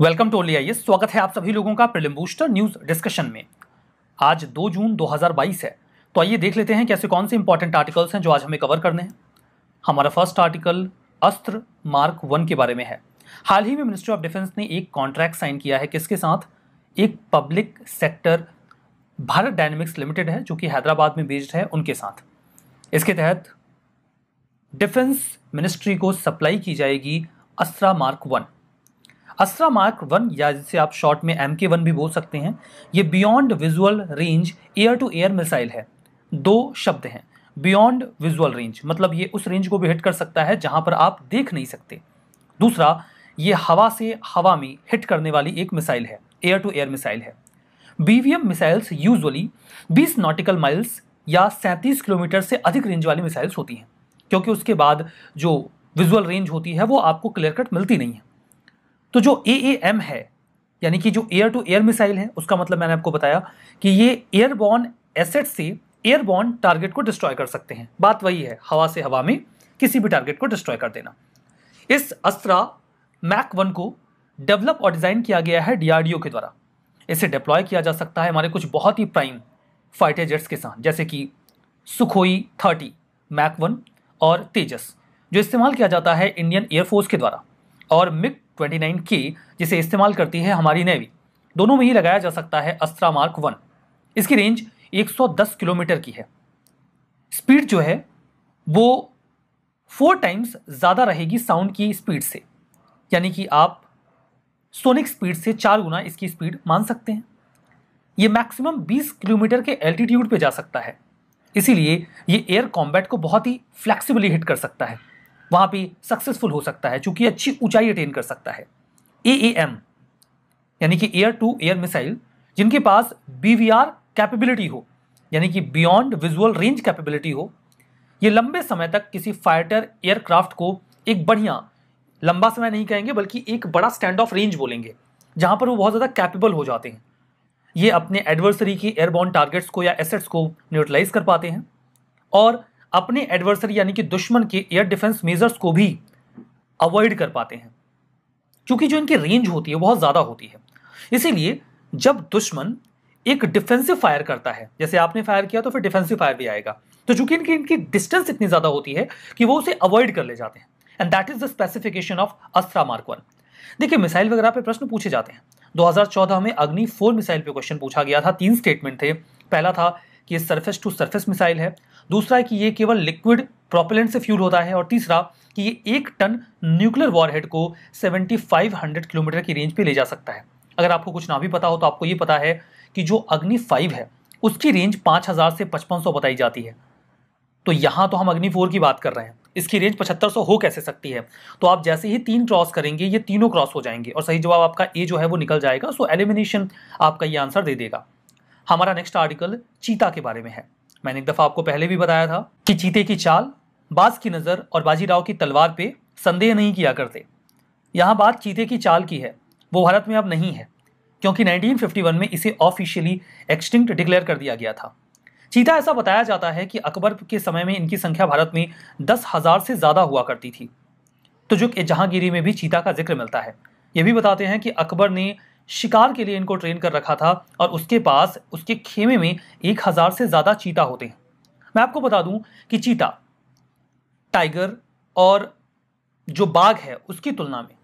welcome to only आइए स्वागत है आप सभी लोगों का प्रिलिम बूस्टर न्यूज़ डिस्कशन में आज 2 जून 2022 है तो आइए देख लेते हैं कैसे कौन से इंपॉर्टेंट आर्टिकल्स हैं जो आज हमें कवर करने हैं हमारा first article Astra mark one के बारे में है हाल ही में मिनिस्ट्री ऑफ डिफेंस ने एक कॉन्ट्रैक्ट साइन किया है किसके साथ एक public sector Bharat dynamics limited है जो कि हैदराबाद में बेस्ड है उनके साथ इसके तहत डिफेंस मिनिस्ट्री को सप्लाई की जाएगी Astra mark one Astra mark one या जिसे आप शॉर्ट में एम के वन भी बोल सकते हैं ये beyond visual range air to air missile है दो शब्द हैं बियॉन्ड विजुअल रेंज मतलब ये उस रेंज को भी हिट कर सकता है जहाँ पर आप देख नहीं सकते दूसरा ये हवा से हवा में हिट करने वाली एक मिसाइल है एयर टू एयर मिसाइल है BVM missiles usually 20 nautical miles या 37 किलोमीटर से अधिक रेंज वाली मिसाइल्स होती हैं क्योंकि उसके बाद जो विजुअल रेंज होती है वो आपको क्लियर कट मिलती नहीं है तो जो ए एम है यानी कि जो एयर टू एयर मिसाइल है उसका मतलब मैंने आपको बताया कि ये एयरबॉर्न एसेट से एयरबॉर्न टारगेट को डिस्ट्रॉय कर सकते हैं बात वही है हवा से हवा में किसी भी टारगेट को डिस्ट्रॉय कर देना इस अस्त्रा मैक वन को डेवलप और डिज़ाइन किया गया है डीआरडीओ के द्वारा इसे डिप्लॉय किया जा सकता है हमारे कुछ बहुत ही प्राइम फाइटर जेट्स के साथ जैसे कि सुखोई थर्टी मैक वन और तेजस जो इस्तेमाल किया जाता है इंडियन एयरफोर्स के द्वारा और मिग ट्वेंटी नाइन की जिसे इस्तेमाल करती है हमारी नेवी दोनों में ही लगाया जा सकता है अस्त्रा मार्क वन इसकी रेंज 110 किलोमीटर की है स्पीड जो है वो फोर टाइम्स ज़्यादा रहेगी साउंड की स्पीड से यानी कि आप सोनिक स्पीड से चार गुना इसकी स्पीड मान सकते हैं ये मैक्सिमम 20 किलोमीटर के एल्टीट्यूड पे जा सकता है इसीलिए ये एयर कॉम्बैट को बहुत ही फ्लैक्सीबली हिट कर सकता है वहाँ पे सक्सेसफुल हो सकता है चूँकि अच्छी ऊंचाई अटेन कर सकता है ए एम यानी कि एयर टू एयर मिसाइल जिनके पास बी वी आर कैपेबिलिटी हो यानी कि बियॉन्ड विजुअल रेंज कैपेबिलिटी हो ये लंबे समय तक किसी फाइटर एयरक्राफ्ट को एक बढ़िया लंबा समय नहीं कहेंगे बल्कि एक बड़ा स्टैंड ऑफ रेंज बोलेंगे जहाँ पर वो बहुत ज़्यादा कैपेबल हो जाते हैं ये अपने एडवर्सरी की एयरबॉन्ड टारगेट्स को या एसेट्स को न्यूट्रलाइज कर पाते हैं और अपने एडवर्सरी यानी कि दुश्मन के एयर डिफेंस मेजर्स को भी अवॉइड कर पाते हैं क्योंकि जो इनकी रेंज होती है बहुत ज़्यादा होती है इसीलिए जब दुश्मन एक डिफेंसिव फायर करता है जैसे आपने फायर किया तो फिर डिफेंसिव फायर भी आएगा तो चूंकि इनकी इनकी डिस्टेंस इतनी ज़्यादा होती है कि वो उसे अवॉइड कर ले जाते हैं and that is the specification of Astra mark one देखिए मिसाइल वगैरह पे प्रश्न पूछे जाते हैं 2014 में अग्नि फोर मिसाइल पे क्वेश्चन पूछा गया था तीन स्टेटमेंट थे पहला था कि ये सरफेस टू सरफेस मिसाइल है दूसरा है कि ये केवल लिक्विड प्रोपेलेंट से फ्यूल होता है और तीसरा कि ये एक टन न्यूक्लियर वॉरहेड को 7500 किलोमीटर की रेंज पे ले जा सकता है अगर आपको कुछ ना भी पता हो तो आपको ये पता है कि जो अग्नि फाइव है उसकी रेंज हजार से सौ बताई जाती है तो यहाँ तो हम अग्नि फोर की बात कर रहे हैं इसकी रेंज सौ हो कैसे सकती है तो आप जैसे ही तीन क्रॉस करेंगे ये तीनों क्रॉस हो जाएंगे और सही जवाब आपका ए जो है वो निकल जाएगा सो एलिमिनेशन आपका ये आंसर दे देगा हमारा नेक्स्ट आर्टिकल चीता के बारे में है मैंने एक दफ़ा आपको पहले भी बताया था कि चीते की चाल बाज की नज़र और बाजीराव की तलवार पे संदेह नहीं किया करते यहाँ बात चीते की चाल की है वो भारत में अब नहीं है क्योंकि 1951 में इसे ऑफिशियली एक्सटिंक्ट डिक्लेयर कर दिया गया था चीता ऐसा बताया जाता है कि अकबर के समय में इनकी संख्या भारत में दस हज़ार से ज़्यादा हुआ करती थी तो जो जहांगीरी में भी चीता का जिक्र मिलता है यह भी बताते हैं कि अकबर ने शिकार के लिए इनको ट्रेन कर रखा था और उसके पास उसके खेमे में एक हज़ार से ज़्यादा चीता होते हैं मैं आपको बता दूं कि चीता टाइगर और जो बाघ है उसकी तुलना में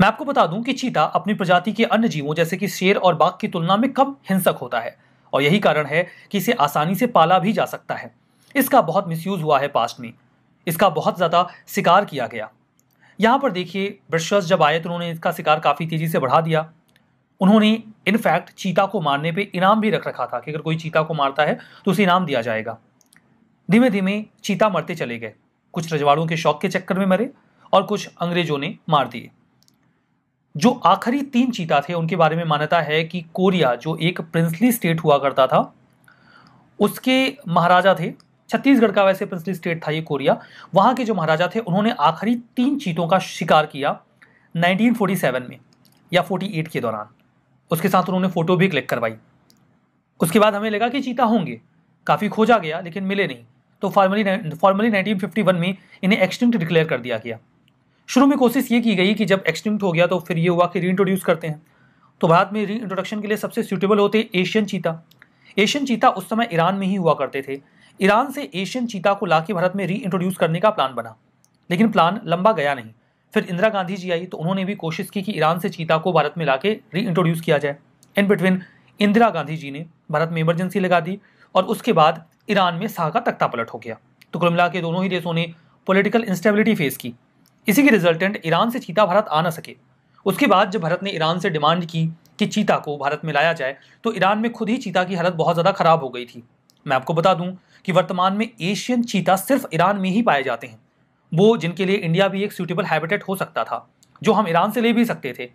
मैं आपको बता दूं कि चीता अपनी प्रजाति के अन्य जीवों जैसे कि शेर और बाघ की तुलना में कम हिंसक होता है और यही कारण है कि इसे आसानी से पाला भी जा सकता है इसका बहुत मिसयूज हुआ है पास्ट में इसका बहुत ज़्यादा शिकार किया गया यहाँ पर देखिए ब्रिटिशर्स जब आए तो उन्होंने इसका शिकार काफ़ी तेज़ी से बढ़ा दिया उन्होंने इनफैक्ट चीता को मारने पे इनाम भी रख रखा था कि अगर कोई चीता को मारता है तो उसे इनाम दिया जाएगा धीमे धीमे चीता मरते चले गए कुछ रजवाड़ों के शौक के चक्कर में मरे और कुछ अंग्रेजों ने मार दिए जो आखिरी तीन चीता थे उनके बारे में मान्यता है कि कोरिया जो एक प्रिंसली स्टेट हुआ करता था उसके महाराजा थे छत्तीसगढ़ का वैसे प्रिंसली स्टेट था ये कोरिया वहां के जो महाराजा थे उन्होंने आखिरी तीन चीतों का शिकार किया 1947 में या 48 के दौरान उसके साथ उन्होंने फ़ोटो भी क्लिक करवाई उसके बाद हमें लगा कि चीता होंगे काफ़ी खोजा गया लेकिन मिले नहीं तो फॉर्मली फॉर्मली वन में इन्हें एक्सटिंक्ट डिक्लेयर कर दिया गया शुरू में कोशिश ये की गई कि जब एक्सटिंक्ट हो गया तो फिर ये हुआ कि रीइंट्रोड्यूस करते हैं तो भारत में रीइंट्रोडक्शन के लिए सबसे सूटेबल होते एशियन चीता एशियन चीता उस समय ईरान में ही हुआ करते थे ईरान से एशियन चीता को लाके भारत में रीइंट्रोड्यूस करने का प्लान बना लेकिन प्लान लंबा गया नहीं फिर इंदिरा गांधी जी आई तो उन्होंने भी कोशिश की कि ईरान से चीता को भारत में लाके रीइंट्रोड्यूस किया जाए इन बिटवीन इंदिरा गांधी जी ने भारत में इमरजेंसी लगा दी और उसके बाद ईरान में साह का तख्ता पलट हो गया तो कुल मिला के दोनों ही देशों ने पोलिटिकल इंस्टेबिलिटी फेस की इसी के रिजल्टेंट ईरान से चीता भारत आ ना सके उसके बाद जब भारत ने ईरान से डिमांड की कि चीता को भारत में लाया जाए तो ईरान में खुद ही चीता की हालत बहुत ज़्यादा ख़राब हो गई थी मैं आपको बता दूं कि वर्तमान में एशियन चीता सिर्फ ईरान में ही पाए जाते हैं वो जिनके लिए इंडिया भी एक सूटेबल हैबिटेट हो सकता था जो हम ईरान से ले भी सकते थे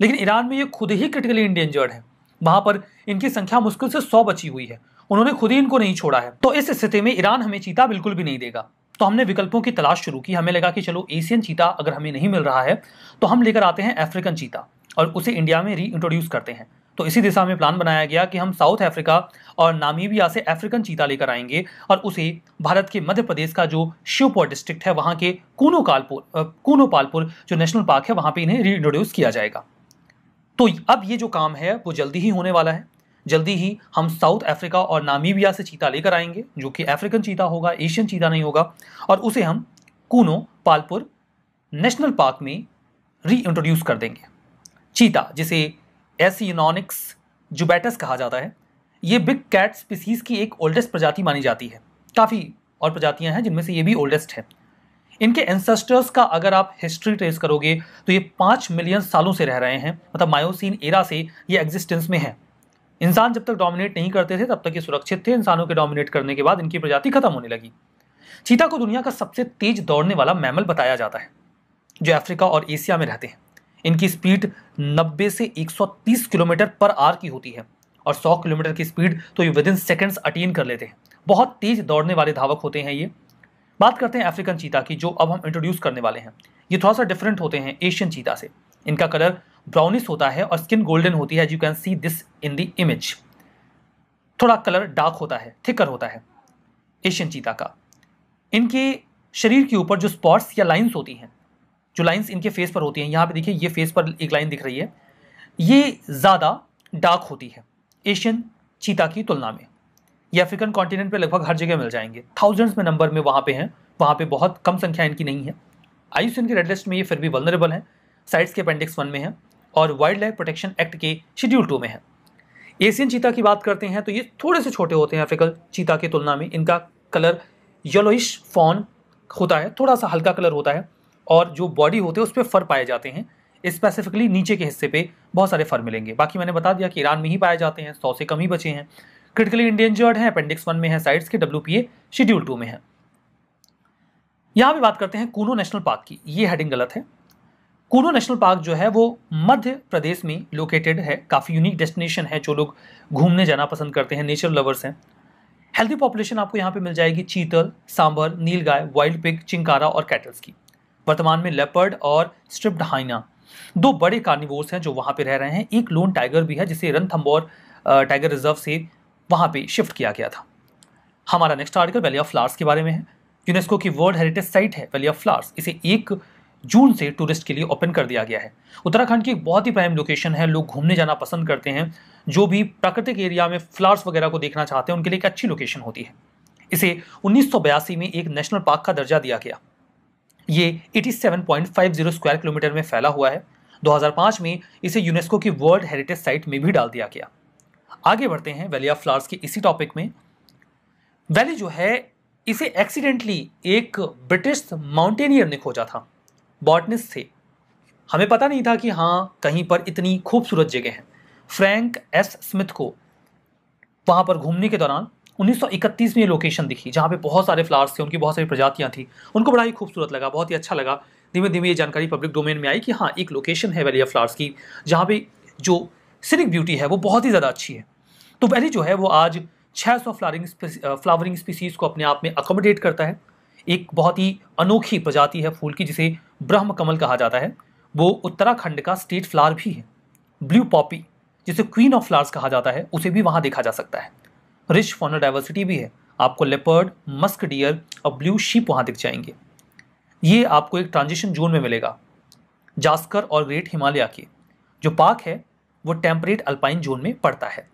लेकिन ईरान में ये खुद ही क्रिटिकली इंडेंजर्ड है वहाँ पर इनकी संख्या मुश्किल से सौ बची हुई है उन्होंने खुद ही इनको नहीं छोड़ा है तो इस स्थिति में ईरान हमें चीता बिल्कुल भी नहीं देगा तो हमने विकल्पों की तलाश शुरू की हमें लगा कि चलो एशियन चीता अगर हमें नहीं मिल रहा है तो हम लेकर आते हैं अफ्रीकन चीता और उसे इंडिया में री इंट्रोड्यूस करते हैं तो इसी दिशा में प्लान बनाया गया कि हम साउथ अफ्रीका और नामीबिया से अफ्रीकन चीता लेकर आएंगे और उसे भारत के मध्य प्रदेश का जो शिवपुर डिस्ट्रिक्ट है वहाँ के कूनोकालपुर पालपुर जो नेशनल पार्क है वहाँ पर इन्हें रीइंट्रोड्यूस किया जाएगा तो अब ये जो काम है वो जल्दी ही होने वाला है जल्दी ही हम साउथ अफ्रीका और नामीबिया से चीता लेकर आएंगे जो कि अफ्रीकन चीता होगा एशियन चीता नहीं होगा और उसे हम कूनो पालपुर नेशनल पार्क में री इंट्रोड्यूस कर देंगे चीता जिसे एस जुबैटस कहा जाता है ये बिग कैट स्पीसीज की एक ओल्डेस्ट प्रजाति मानी जाती है काफ़ी और प्रजातियां हैं जिनमें से ये भी ओल्डेस्ट है इनके एंसेस्टर्स का अगर आप हिस्ट्री ट्रेस करोगे तो ये पाँच मिलियन सालों से रह रहे हैं मतलब मायोसिन एरा से ये एग्जिस्टेंस में है इंसान जब तक डोमिनेट नहीं करते थे तब तक ये सुरक्षित थे इंसानों के डोमिनेट करने के बाद इनकी प्रजाति खत्म होने लगी चीता को दुनिया का सबसे तेज दौड़ने वाला मैमल बताया जाता है जो अफ्रीका और एशिया में रहते हैं इनकी स्पीड 90 से 130 किलोमीटर पर आर की होती है और 100 किलोमीटर की स्पीड तो ये विद इन सेकेंड्स अटेन कर लेते हैं बहुत तेज दौड़ने वाले धावक होते हैं ये बात करते हैं अफ्रीकन चीता की जो अब हम इंट्रोड्यूस करने वाले हैं ये थोड़ा सा डिफरेंट होते हैं एशियन चीता से इनका कलर ब्राउनिश होता है और स्किन गोल्डन होती है as you can see this in the image थोड़ा कलर डार्क होता है थिकर होता है एशियन चीता का इनके शरीर के ऊपर जो स्पॉट्स या लाइंस होती हैं जो लाइन्स इनके फेस पर होती हैं यहाँ पे देखिए ये फेस पर एक लाइन दिख रही है ये ज़्यादा डार्क होती है एशियन चीता की तुलना में ये अफ्रीकन कॉन्टिनेंट पे लगभग हर जगह मिल जाएंगे थाउजेंड्स में नंबर में वहाँ पे हैं वहाँ पे बहुत कम संख्या इनकी नहीं है आयुष इनके रेड लिस्ट में ये फिर भी वलनरेबल हैं साइट्स के अपेंडिक्स वन में है और वाइल्ड लाइफ प्रोटेक्शन एक्ट के शेड्यूल टू में है एशियन चीता की बात करते हैं तो ये थोड़े से छोटे होते हैं अफ्रीकन चीता की तुलना में इनका कलर येलोइश फॉन होता है थोड़ा सा हल्का कलर होता है और जो बॉडी होते हैं उस पर फर पाए जाते हैं स्पेसिफिकली नीचे के हिस्से पे बहुत सारे फर मिलेंगे बाकी मैंने बता दिया कि ईरान में ही पाए जाते हैं सौ से कम ही बचे हैं क्रिटिकली इंडेंजर्ड है अपेंडिक्स वन में है साइड्स के W P A schedule two में है यहाँ पर बात करते हैं कूनो नेशनल पार्क की ये हेडिंग गलत है कूनो नेशनल पार्क जो है वो मध्य प्रदेश में लोकेटेड है काफ़ी यूनिक डेस्टिनेशन है जो लोग घूमने जाना पसंद करते हैं नेचर लवर्स हैं हेल्दी पॉपुलेशन आपको यहाँ पे मिल जाएगी चीतल सांभर नीलगाय वाइल्ड पिक चिंकारा और कैटल्स की वर्तमान में लेपर्ड और स्ट्रिप्ड हाइना दो बड़े कार्निवोर्स हैं जो वहाँ पे रह रहे हैं एक लोन टाइगर भी है जिसे रनथम्बोर टाइगर रिजर्व से वहाँ पे शिफ्ट किया गया था हमारा next article valley of flowers के बारे में है यूनेस्को की वर्ल्ड हेरिटेज साइट है वैली ऑफ फ्लावर्स इसे एक जून से टूरिस्ट के लिए ओपन कर दिया गया है उत्तराखंड की एक बहुत ही प्राइम लोकेशन है लोग घूमने जाना पसंद करते हैं जो भी प्राकृतिक एरिया में फ्लावर्स वगैरह को देखना चाहते हैं उनके लिए एक अच्छी लोकेशन होती है इसे उन्नीस में एक नेशनल पार्क का दर्जा दिया गया ये 87.50 स्क्वायर किलोमीटर में फैला हुआ है 2005 में इसे यूनेस्को की वर्ल्ड हेरिटेज साइट में भी डाल दिया गया आगे बढ़ते हैं वैली ऑफ फ्लावर्स के इसी टॉपिक में वैली जो है इसे एक्सीडेंटली एक ब्रिटिश माउंटेनियर ने खोजा था बॉटनिस्ट थे हमें पता नहीं था कि हाँ कहीं पर इतनी खूबसूरत जगह है फ्रैंक एस स्मिथ को वहाँ पर घूमने के दौरान 1931 में ये लोकेशन दिखी जहाँ पे बहुत सारे फ्लावर्स थे उनकी बहुत सारी प्रजातियाँ थी उनको बड़ा ही खूबसूरत लगा बहुत ही अच्छा लगा धीमे धीमे ये जानकारी पब्लिक डोमेन में आई कि हाँ एक लोकेशन है वैली ऑफ फ्लावर्स की जहाँ पे जो सिनिक ब्यूटी है वो बहुत ही ज़्यादा अच्छी है तो वैली जो है वो आज छः सौ फ्लावरिंग फ्लावरिंग स्पीसीज़ को अपने आप में अकोमोडेट करता है एक बहुत ही अनोखी प्रजाति है फूल की जिसे ब्रह्म कमल कहा जाता है वो उत्तराखंड का स्टेट फ्लावर भी है ब्लू पॉपी जिसे क्वीन ऑफ फ्लावर्स कहा जाता है उसे भी वहाँ देखा जा सकता है रिच फॉनर डाइवर्सिटी भी है आपको लेपर्ड मस्क डियर और ब्लू शीप वहाँ दिख जाएंगे ये आपको एक ट्रांजिशन जोन में मिलेगा जास्कर और ग्रेट हिमालय के जो पार्क है वो टेम्परेट अल्पाइन जोन में पड़ता है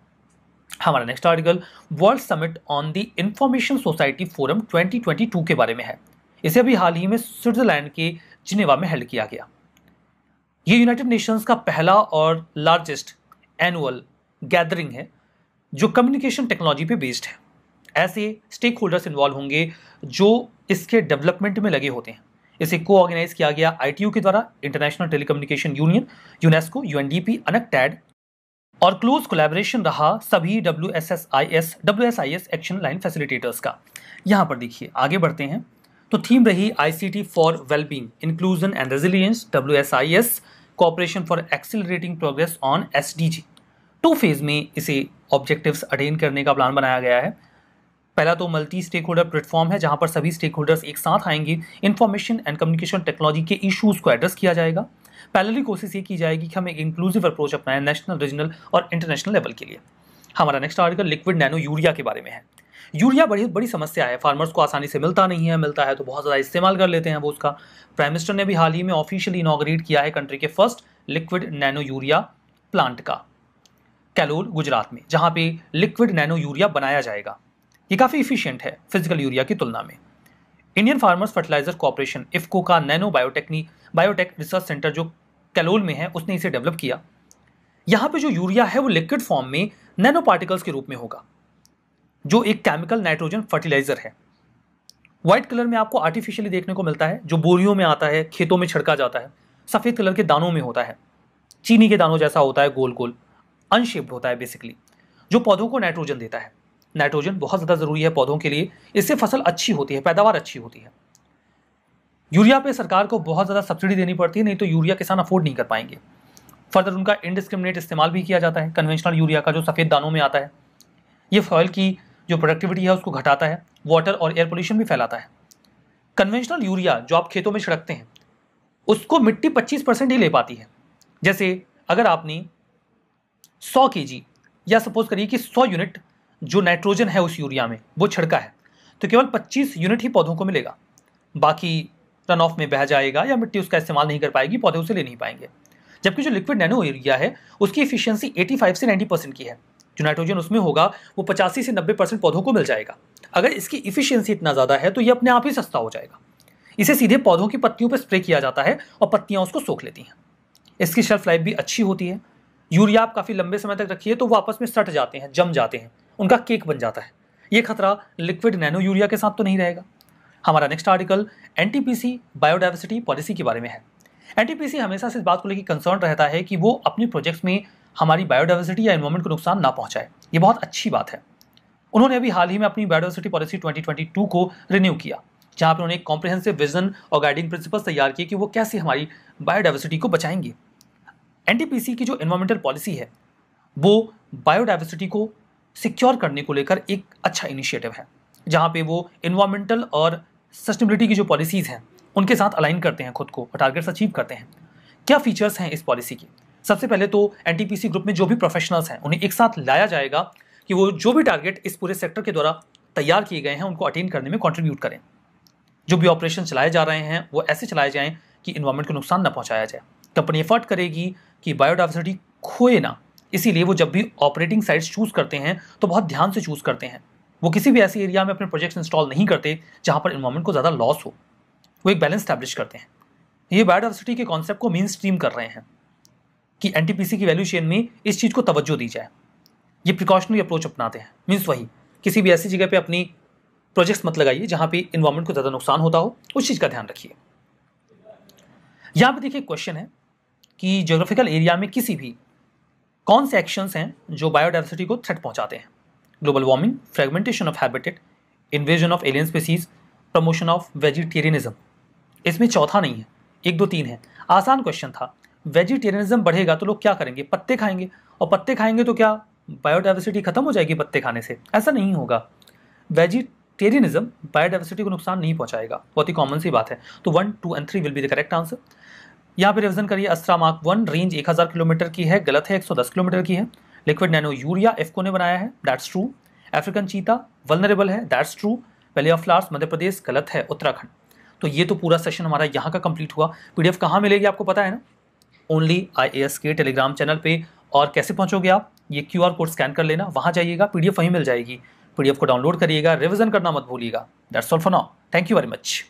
हमारा next article world summit on the information society forum 2022 के बारे में है इसे अभी हाल ही में स्विट्जरलैंड के जिनेवा में हेल्ड किया गया ये यूनाइटेड नेशंस का पहला और लार्जेस्ट एनुअल गैदरिंग है जो कम्युनिकेशन टेक्नोलॉजी पे बेस्ड है ऐसे स्टेक होल्डर्स इन्वॉल्व होंगे जो इसके डेवलपमेंट में लगे होते हैं इसे को ऑर्गेनाइज किया गया आई के द्वारा International Telecommunication Union UNESCO UNCTAD और क्लोज कोलेबरेशन रहा सभी W S S I S W S I S action line facilitators का यहाँ पर देखिए आगे बढ़ते हैं तो थीम रही I C T for wellbeing inclusion and resilience W S I S cooperation for accelerating progress on S D G two phase में इसे ऑब्जेक्टिव्स अटेन करने का प्लान बनाया गया है पहला तो मल्टी स्टेक होल्डर प्लेटफॉर्म है जहां पर सभी स्टेक होल्डर्स एक साथ आएंगे इन्फॉर्मेशन एंड कम्युनिकेशन टेक्नोलॉजी के इश्यूज को एड्रेस किया जाएगा भी कोशिश ये की जाएगी कि हम एक इंक्लूसिव अप्रोच अपनाएं नेशनल रीजनल और इंटरनेशनल लेवल के लिए हमारा next article liquid nano urea के बारे में है यूरिया बड़ी बड़ी समस्या है फार्मर्स को आसानी से मिलता नहीं है मिलता है तो बहुत ज़्यादा इस्तेमाल कर लेते हैं वो उसका प्राइम मिनिस्टर ने भी हाल ही में ऑफिशियली इनाग्रेट किया है कंट्री के first liquid nano urea plant का कैलोल गुजरात में जहाँ पे लिक्विड नैनो यूरिया बनाया जाएगा ये काफ़ी इफिशियंट है फिजिकल यूरिया की तुलना में Indian farmers fertiliser corporation IFFCO का नैनो बायोटेक्नी बायोटेक रिसर्च सेंटर जो कैलोल में है उसने इसे डेवलप किया यहाँ पे जो यूरिया है वो लिक्विड फॉर्म में नैनो पार्टिकल्स के रूप में होगा जो एक केमिकल नाइट्रोजन फर्टिलाइजर है व्हाइट कलर में आपको आर्टिफिशियली देखने को मिलता है जो बोरियों में आता है खेतों में छिड़का जाता है सफ़ेद कलर के दानों में होता है चीनी के दानों जैसा होता है गोल गोल अनशेप्ड होता है बेसिकली जो पौधों को नाइट्रोजन देता है नाइट्रोजन बहुत ज़्यादा ज़रूरी है पौधों के लिए इससे फसल अच्छी होती है पैदावार अच्छी होती है यूरिया पे सरकार को बहुत ज़्यादा सब्सिडी देनी पड़ती है नहीं तो यूरिया किसान अफोर्ड नहीं कर पाएंगे फर्दर उनका इनडिस्क्रिमिनेट इस्तेमाल भी किया जाता है कन्वेंशनल यूरिया का जो सफ़ेद दानों में आता है ये फॉयल की जो प्रोडक्टिविटी है उसको घटाता है वाटर और एयर पोल्यूशन भी फैलाता है कन्वेंशनल यूरिया जो आप खेतों में छिड़कते हैं उसको मिट्टी 25 परसेंट ही ले पाती है जैसे अगर आपने सौ के जी या सपोज करिए कि सौ यूनिट जो नाइट्रोजन है उस यूरिया में वो छिड़का है तो केवल पच्चीस यूनिट ही पौधों को मिलेगा बाकी रन ऑफ में बह जाएगा या मिट्टी उसका इस्तेमाल नहीं कर पाएगी पौधे उसे ले नहीं पाएंगे जबकि जो लिक्विड नैनो यूरिया है उसकी इफिशियंसी 85 से 90 परसेंट की है जो नाइट्रोजन उसमें होगा वो पचासी से नब्बे परसेंट पौधों को मिल जाएगा अगर इसकी इफिशियंसी इतना ज़्यादा है तो ये अपने आप ही सस्ता हो जाएगा इसे सीधे पौधों की पत्तियों पर स्प्रे किया जाता है और पत्तियाँ उसको सोख लेती हैं इसकी शेल्फ लाइफ भी अच्छी होती है यूरिया आप काफ़ी लंबे समय तक रखिए तो वो आपस में सट जाते हैं जम जाते हैं उनका केक बन जाता है ये खतरा लिक्विड नैनो यूरिया के साथ तो नहीं रहेगा हमारा next article N biodiversity policy के बारे में है एन हमेशा से इस बात को लेकर कंसर्न रहता है कि वो अपने प्रोजेक्ट्स में हमारी बायोडाइवर्सिटी या इन्वायरमेंट को नुकसान ना पहुंचाए ये बहुत अच्छी बात है उन्होंने अभी हाल ही में अपनी बायोडाइवर्सिटी पॉलिसी 2022 को रिन्यू किया जहां पर उन्होंने एक कॉम्प्रिहेंसिव विजन और गाइडिंग प्रिंसिपल्स तैयार किए कि वो कैसे हमारी बायोडाइवर्सिटी को बचाएंगे एनटीपीसी की जो इन्वायरमेंटल पॉलिसी है वो बायोडाइवर्सिटी को सिक्योर करने को लेकर एक अच्छा इनिशिएटिव है जहाँ पे वो इन्वायरमेंटल और सस्टेनेबिलिटी की जो पॉलिसीज़ हैं उनके साथ अलाइन करते हैं खुद को और टारगेट्स अचीव करते हैं क्या फीचर्स हैं इस पॉलिसी की सबसे पहले तो एन ग्रुप में जो भी प्रोफेशनल्स हैं उन्हें एक साथ लाया जाएगा कि वो जो भी टारगेट इस पूरे सेक्टर के द्वारा तैयार किए गए हैं उनको अटेन करने में कॉन्ट्रीब्यूट करें जो भी ऑपरेशन चलाए जा रहे हैं वो ऐसे चलाए जाएँ कि इन्वायरमेंट को नुकसान न पहुँचाया जाए कंपनी एफर्ट करेगी कि बायोडाइवर्सिटी खोए ना इसीलिए वो जब भी ऑपरेटिंग साइट्स चूज़ करते हैं तो बहुत ध्यान से चूज़ करते हैं वो किसी भी ऐसे एरिया में अपने प्रोजेक्ट्स इंस्टॉल नहीं करते जहाँ पर इन्वायरमेंट को ज़्यादा लॉस हो वो एक बैलेंस स्टैब्लिश करते हैं ये बायोडाइवर्सिटी के कॉन्सेप्ट को मेन स्ट्रीम कर रहे हैं कि एन की वैल्यू चेन में इस चीज़ को तवज्जो दी जाए ये प्रिकॉशनरी अप्रोच अपनाते हैं मीन्स वही किसी भी ऐसी जगह पर अपनी प्रोजेक्ट्स मत लगाइए जहाँ पे इन्वायरमेंट को ज़्यादा नुकसान होता हो उस चीज़ का ध्यान रखिए यहाँ पे देखिए क्वेश्चन है कि जोग्राफिकल एरिया में किसी भी कौन से एक्शंस हैं जो बायोडाइवर्सिटी को थ्रेट पहुंचाते हैं global warming fragmentation of habitat invasion of alien species promotion of vegetarianism इसमें चौथा नहीं है एक दो तीन है आसान क्वेश्चन था वेजिटेरियनिज्म बढ़ेगा तो लोग क्या करेंगे पत्ते खाएंगे और पत्ते खाएंगे तो क्या बायोडाइवर्सिटी खत्म हो जाएगी पत्ते खाने से ऐसा नहीं होगा वेजिटेरियनिज्म बायोडाइवर्सिटी को नुकसान नहीं पहुंचाएगा बहुत ही कॉमन सी बात है तो one two and three will be the correct answer यहाँ पे रिविजन करिए Astra mark one range 1000 kilometre की है गलत है 110 किलोमीटर की है लिक्विड नैनो यूरिया एफको ने बनाया है दैट्स ट्रू अफ्रीकन चीता वलनरेबल है that's true valley of flowers Madhya Pradesh गलत है उत्तराखंड तो ये तो पूरा सेशन हमारा यहाँ का कंप्लीट हुआ पीडीएफ कहाँ मिलेगी आपको पता है ना ओनली आई के टेलीग्राम चैनल पर और कैसे पहुँचोगे आप ये क्यू कोड स्कैन कर लेना वहाँ जाइएगा पी वहीं मिल जाएगी पी को डाउनलोड करिएगा रिविजन करना मत भूलिएगा that's all for now thank you very much